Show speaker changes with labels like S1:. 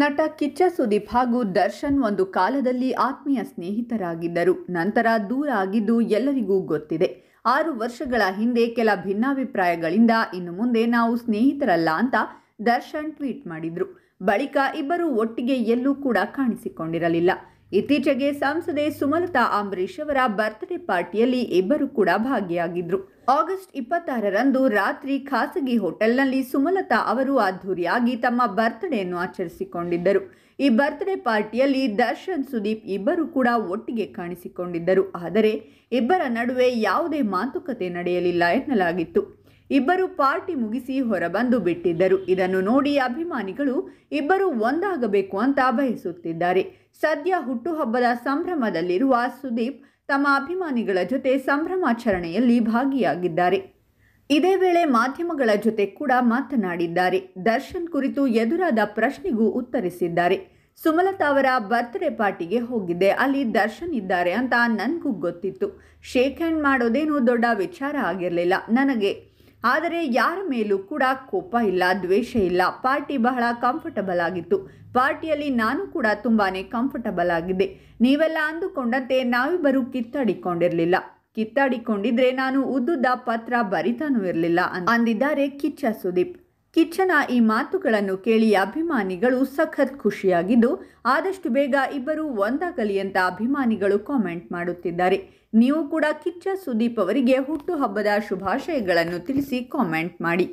S1: ನಟ ಕಿಚ್ಚ ಸುದೀಪ್ ಹಾಗೂ ದರ್ಶನ್ ಒಂದು ಕಾಲದಲ್ಲಿ ಆತ್ಮೀಯ ಸ್ನೇಹಿತರಾಗಿದ್ದರು ನಂತರ ದೂರ ಆಗಿದ್ದು ಎಲ್ಲರಿಗೂ ಗೊತ್ತಿದೆ ಆರು ವರ್ಷಗಳ ಹಿಂದೆ ಕೆಲ ಭಿನ್ನಾಭಿಪ್ರಾಯಗಳಿಂದ ಇನ್ನು ಮುಂದೆ ನಾವು ಸ್ನೇಹಿತರಲ್ಲ ಅಂತ ದರ್ಶನ್ ಟ್ವೀಟ್ ಮಾಡಿದ್ರು ಬಳಿಕ ಇಬ್ಬರು ಒಟ್ಟಿಗೆ ಎಲ್ಲೂ ಕೂಡ ಕಾಣಿಸಿಕೊಂಡಿರಲಿಲ್ಲ ಇತ್ತೀಚೆಗೆ ಸಂಸದೆ ಸುಮಲತಾ ಅಂಬರೀಷ್ ಅವರ ಬರ್ತ್ಡೇ ಪಾರ್ಟಿಯಲ್ಲಿ ಇಬ್ಬರು ಕೂಡ ಭಾಗಿಯಾಗಿದ್ರು ಆಗಸ್ಟ್ ಇಪ್ಪತ್ತಾರರಂದು ರಾತ್ರಿ ಖಾಸಗಿ ಹೋಟೆಲ್ನಲ್ಲಿ ಸುಮಲತಾ ಅವರು ಅದ್ಧೂರಿಯಾಗಿ ತಮ್ಮ ಬರ್ತ್ಡೇಯನ್ನು ಆಚರಿಸಿಕೊಂಡಿದ್ದರು ಈ ಬರ್ತ್ಡೇ ಪಾರ್ಟಿಯಲ್ಲಿ ದರ್ಶನ್ ಸುದೀಪ್ ಇಬ್ಬರು ಕೂಡ ಒಟ್ಟಿಗೆ ಕಾಣಿಸಿಕೊಂಡಿದ್ದರು ಆದರೆ ಇಬ್ಬರ ನಡುವೆ ಯಾವುದೇ ಮಾತುಕತೆ ನಡೆಯಲಿಲ್ಲ ಎನ್ನಲಾಗಿತ್ತು ಇಬ್ಬರು ಪಾರ್ಟಿ ಮುಗಿಸಿ ಹೊರಬಂದು ಬಿಟ್ಟಿದ್ದರು ಇದನ್ನು ನೋಡಿ ಅಭಿಮಾನಿಗಳು ಇಬ್ಬರು ಒಂದಾಗಬೇಕು ಅಂತ ಬಯಸುತ್ತಿದ್ದಾರೆ ಸದ್ಯ ಹುಟ್ಟುಹಬ್ಬದ ಸಂಭ್ರಮದಲ್ಲಿರುವ ಸುದೀಪ್ ತಮ್ಮ ಅಭಿಮಾನಿಗಳ ಜೊತೆ ಸಂಭ್ರಮಾಚರಣೆಯಲ್ಲಿ ಭಾಗಿಯಾಗಿದ್ದಾರೆ ಇದೇ ವೇಳೆ ಮಾಧ್ಯಮಗಳ ಜೊತೆ ಕೂಡ ಮಾತನಾಡಿದ್ದಾರೆ ದರ್ಶನ್ ಕುರಿತು ಎದುರಾದ ಪ್ರಶ್ನೆಗೂ ಉತ್ತರಿಸಿದ್ದಾರೆ ಸುಮಲತಾ ಅವರ ಬರ್ತ್ಡೇ ಪಾರ್ಟಿಗೆ ಹೋಗಿದ್ದೆ ಅಲ್ಲಿ ದರ್ಶನ್ ಇದ್ದಾರೆ ಅಂತ ನನಗೂ ಗೊತ್ತಿತ್ತು ಶೇಕ್ ಹ್ಯಾಂಡ್ ಮಾಡೋದೇನು ದೊಡ್ಡ ವಿಚಾರ ಆಗಿರಲಿಲ್ಲ ನನಗೆ ಆದರೆ ಯಾರ ಮೇಲೂ ಕೂಡ ಕೋಪ ಇಲ್ಲ ದ್ವೇಷ ಇಲ್ಲ ಪಾರ್ಟಿ ಬಹಳ ಕಂಫರ್ಟಬಲ್ ಆಗಿತ್ತು ಪಾರ್ಟಿಯಲ್ಲಿ ನಾನು ಕೂಡ ತುಂಬಾ ಕಂಫರ್ಟಬಲ್ ಆಗಿದೆ ನೀವೆಲ್ಲ ಅಂದುಕೊಂಡಂತೆ ನಾವಿಬ್ಬರು ಕಿತ್ತಾಡಿಕೊಂಡಿರಲಿಲ್ಲ ಕಿತ್ತಾಡಿಕೊಂಡಿದ್ರೆ ನಾನು ಉದ್ದುದ ಪತ್ರ ಬರಿತಾನೂ ಇರಲಿಲ್ಲ ಅಂದಿದ್ದಾರೆ ಕಿಚ್ಚ ಸುದೀಪ್ ಕಿಚ್ಚನ ಈ ಮಾತುಗಳನ್ನು ಕೇಳಿ ಅಭಿಮಾನಿಗಳು ಸಖತ್ ಖುಷಿಯಾಗಿದ್ದು ಆದಷ್ಟು ಬೇಗ ಇಬ್ಬರು ಒಂದಾಗಲಿ ಅಂತ ಅಭಿಮಾನಿಗಳು ಕಾಮೆಂಟ್ ಮಾಡುತ್ತಿದ್ದಾರೆ ನೀವು ಕೂಡ ಕಿಚ್ಚ ಸುದೀಪ್ ಅವರಿಗೆ ಹುಟ್ಟುಹಬ್ಬದ ಶುಭಾಶಯಗಳನ್ನು ತಿಳಿಸಿ ಕಾಮೆಂಟ್ ಮಾಡಿ